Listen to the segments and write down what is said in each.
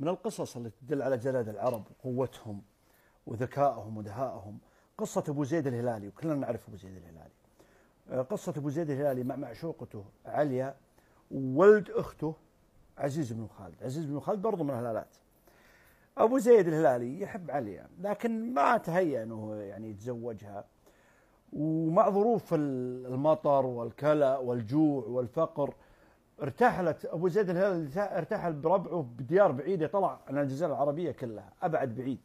من القصص اللي تدل على جلاد العرب وقوتهم وذكائهم ودهائهم قصة أبو زيد الهلالي وكلنا نعرف أبو زيد الهلالي آه، قصة أبو زيد الهلالي مع معشوقته عليا وولد أخته عزيز بن خالد عزيز بن خالد برضه من الهلالات أبو زيد الهلالي يحب عليا لكن ما تهيأ أنه يعني يتزوجها ومع ظروف المطر والكلأ والجوع والفقر ارتحلت ابو زيد الهلال ارتحل بربعه بديار بعيده طلع عن الجزيره العربيه كلها ابعد بعيد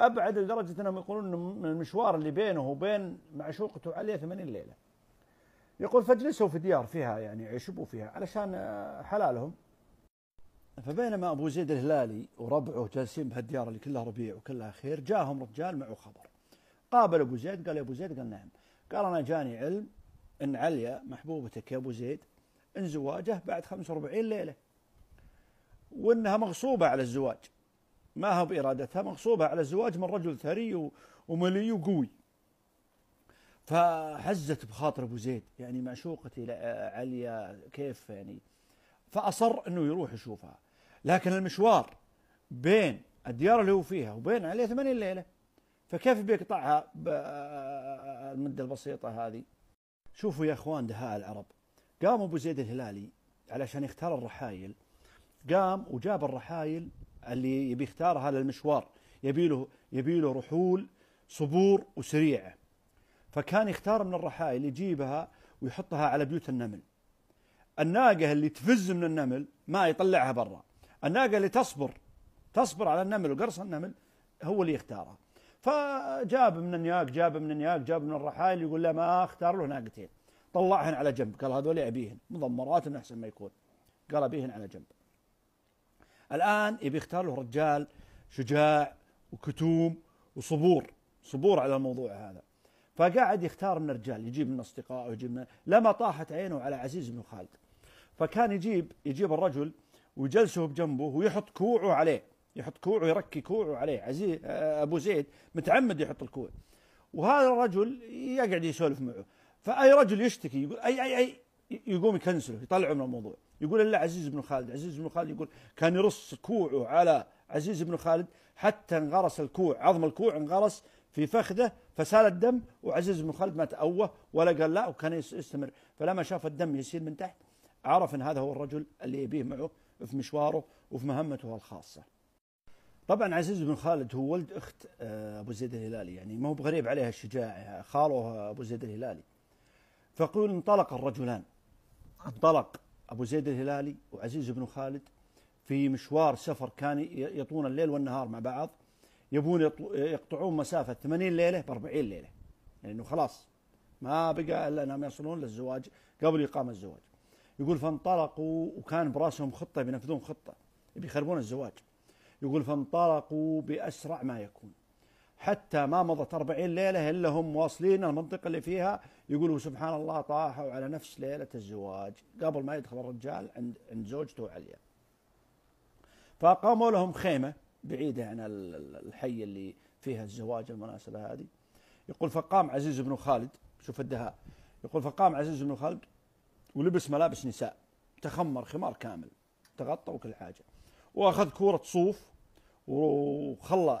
ابعد لدرجه انهم يقولون ان المشوار اللي بينه وبين معشوقته عليه 80 ليله يقول فجلسوا في ديار فيها يعني عشبوا فيها علشان آه، حلالهم فبينما ابو زيد الهلالي وربعه جالسين بهالديار اللي كلها ربيع وكلها خير جاهم رجال معه خبر قابل ابو زيد قال يا ابو زيد قال نعم قال انا جاني علم ان عليا محبوبتك يا ابو زيد زواجه بعد 45 ليله وانها مغصوبه على الزواج ما هو بارادتها مغصوبه على الزواج من رجل ثري وملي وقوي فحزت بخاطر ابو زيد يعني معشوقتي عليا كيف يعني فاصر انه يروح يشوفها لكن المشوار بين الديار اللي هو فيها وبين عليه 80 ليله فكيف بيقطعها المده البسيطه هذه شوفوا يا اخوان دهاء العرب قام أبو زيد الهلالي علشان يختار الرحايل قام وجاب الرحايل اللي يبي يختارها للمشوار يبي له يبي له رحول صبور وسريعه فكان يختار من الرحايل يجيبها ويحطها على بيوت النمل الناقه اللي تفز من النمل ما يطلعها برا الناقه اللي تصبر تصبر على النمل وقرص النمل هو اللي يختارها فجاب من النياق جاب من النياق جاب من الرحايل يقول له ما اختار له ناقتين طلعهن على جنب قال هذول أبيهن مضمرات أحسن ما يكون قال أبيهن على جنب الآن يبي يختار له رجال شجاع وكتوم وصبور صبور على الموضوع هذا فقاعد يختار من الرجال يجيب من أصدقائه ويجيب من لما طاحت عينه على عزيز بن خالد فكان يجيب يجيب الرجل ويجلسه بجنبه ويحط كوعه عليه يحط كوعه يركي كوعه عليه عزيز أبو زيد متعمد يحط الكوع وهذا الرجل يقعد يسولف معه فأي رجل يشتكي يقول أي أي أي يقوم يكنسله يطلعه من الموضوع يقول إلا عزيز بن خالد عزيز بن خالد يقول كان يرص كوعه على عزيز بن خالد حتى انغرس الكوع عظم الكوع انغرس في فخذه فسال الدم وعزيز بن خالد ما تأوه ولا قال لا وكان يستمر فلما شاف الدم يسيل من تحت عرف ان هذا هو الرجل اللي يبيه معه في مشواره وفي مهمته الخاصه. طبعا عزيز بن خالد هو ولد اخت آه، ابو زيد الهلالي يعني ما هو بغريب عليها الشجاعه خاله ابو زيد الهلالي. فقل انطلق الرجلان انطلق أبو زيد الهلالي وعزيز بن خالد في مشوار سفر كان يطون الليل والنهار مع بعض يبون يقطعون مسافة 80 ليلة ب 40 ليلة لأنه يعني خلاص ما بقى إلا أنهم يصلون للزواج قبل إقامة الزواج يقول فانطلقوا وكان براسهم خطة بينفذون خطة بيخربون الزواج يقول فانطلقوا بأسرع ما يكون حتى ما مضت 40 ليلة إلا هم واصلين المنطقة اللي فيها يقولوا سبحان الله طاحوا على نفس ليلة الزواج قبل ما يدخل الرجال عند عند زوجته عليا فأقاموا لهم خيمة بعيدة عن الحي اللي فيها الزواج المناسبة هذه يقول فقام عزيز بن خالد شوف الدهاء يقول فقام عزيز بن خالد ولبس ملابس نساء تخمر خمار كامل تغطى وكل حاجة وأخذ كورة صوف وخلى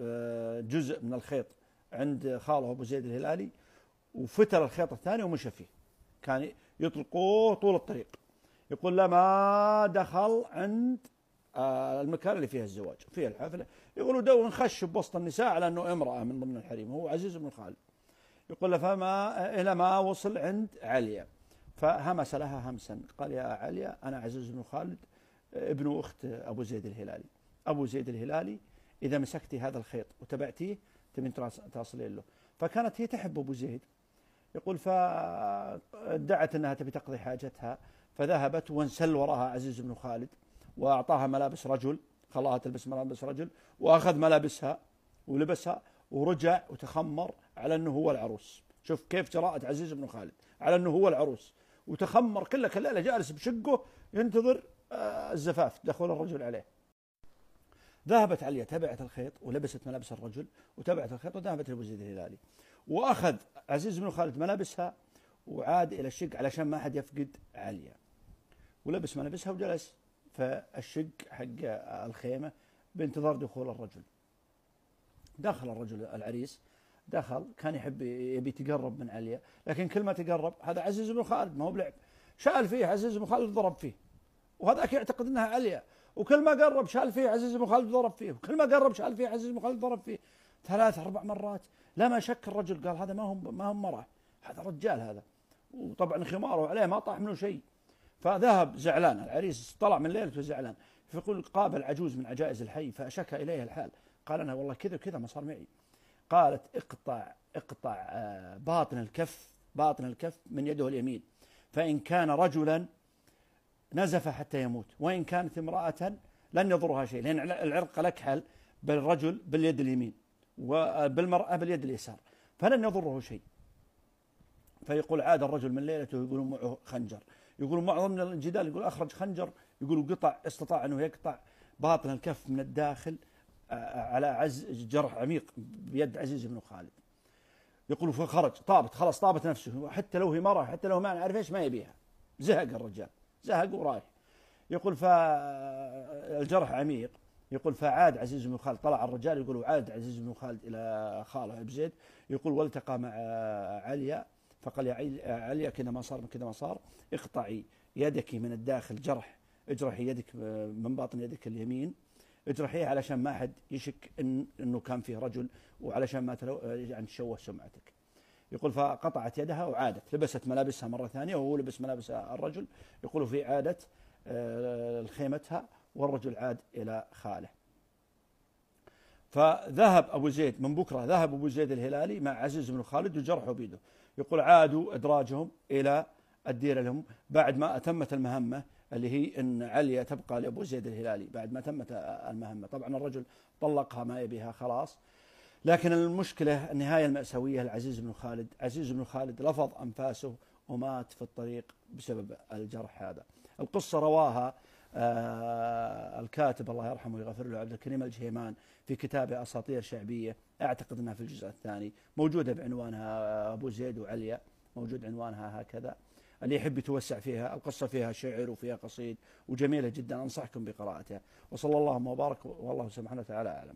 آه، جزء من الخيط عند خاله ابو زيد الهلالي وفتر الخيط الثاني ومشى فيه كان يطلقوه طول الطريق يقول لما دخل عند آه، المكان اللي فيها الزواج فيه الحفله يقول دو نخش بوسط النساء على انه امراه من ضمن الحريم هو عزيز بن خالد يقول له فما الى ما وصل عند عليا فهمس لها همسا قال يا عليا انا عزيز بن خالد ابن اخت ابو زيد الهلالي ابو زيد الهلالي إذا مسكتي هذا الخيط وتبعتيه تبين تصلين له فكانت هي تحب أبو زيد يقول فادعت أنها تبي تقضي حاجتها فذهبت وانسل وراها عزيز بن خالد وأعطاها ملابس رجل خلاها تلبس ملابس رجل وأخذ ملابسها ولبسها ورجع وتخمر على أنه هو العروس شوف كيف جراءة عزيز بن خالد على أنه هو العروس وتخمر كله كالليلة جالس بشقه ينتظر آه، الزفاف دخول الرجل عليه ذهبت عليا تبعت الخيط ولبست ملابس الرجل وتبعت الخيط وذهبت لبوزيد الهلالي وأخذ عزيز بن خالد ملابسها وعاد إلى الشق علشان ما أحد يفقد عليا ولبس ملابسها وجلس فالشق حق الخيمة بانتظار دخول الرجل دخل الرجل العريس دخل كان يحب يبي يتقرب من عليا لكن كل ما تقرب هذا عزيز بن خالد ما هو بلعب شال فيه عزيز بن خالد ضرب فيه وهذاك يعتقد انها عليا وكل ما قرب شال فيه عزيز بن خالد ضرب فيه وكل ما قرب شال فيه عزيز بن خالد ضرب فيه ثلاث اربع مرات لما شك الرجل قال هذا ما هو ما هو مرأة هذا رجال هذا وطبعا خماره عليه ما طاح منه شيء فذهب زعلان العريس طلع من ليلته زعلان فيقول قابل عجوز من عجائز الحي فشكى اليه الحال قال انا والله كذا وكذا ما صار معي قالت اقطع اقطع آه، باطن الكف باطن الكف من يده اليمين فان كان رجلا نزف حتى يموت وإن كانت امرأة لن يضرها شيء لأن العرق الأكحل بالرجل باليد اليمين وبالمرأة باليد اليسار فلن يضره شيء فيقول عاد الرجل من ليلته يقول معه خنجر يقول معظم من الجدال يقول أخرج خنجر يقول قطع استطاع أنه يقطع باطن الكف من الداخل على عز جرح عميق بيد عزيز بن خالد يقول فخرج طابت خلاص طابت نفسه حتى لو هي مرة حتى لو ما نعرف ايش ما يبيها زهق الرجال زهق ورايح يقول فالجرح عميق يقول فعاد عزيز بن خالد طلع الرجال يقول وعاد عزيز بن خالد إلى خاله ابو زيد يقول والتقى مع عليا فقال يا عليا كذا ما صار كذا ما صار اقطعي يدك من الداخل جرح اجرحي يدك من باطن يدك اليمين اجرحيها علشان ما حد يشك إن انه كان فيه رجل وعلشان ما تلو يعني تشوه سمعتك يقول فقطعت يدها وعادت لبست ملابسها مرة ثانية وهو لبس ملابس الرجل يقول في عادة آه، خيمتها والرجل عاد إلى خاله فذهب أبو زيد من بكرة ذهب أبو زيد الهلالي مع عزيز بن خالد وجرحوا بيده يقول عادوا إدراجهم إلى الديرة لهم بعد ما أتمت المهمة اللي هي أن عليا تبقى لأبو زيد الهلالي بعد ما تمت المهمة طبعا الرجل طلقها ما يبيها خلاص لكن المشكلة النهاية المأساوية لعزيز بن خالد عزيز بن خالد لفظ أنفاسه ومات في الطريق بسبب الجرح هذا القصة رواها آه، الكاتب الله يرحمه ويغفر له عبد الكريم الجهيمان في كتابه أساطير شعبية أعتقد أنها في الجزء الثاني موجودة بعنوانها آه، أبو زيد وعليا موجود عنوانها هكذا اللي يحب يتوسع فيها القصة فيها شعر وفيها قصيد وجميلة جدا أنصحكم بقراءتها وصلى الله وبارك والله سبحانه وتعالى أعلم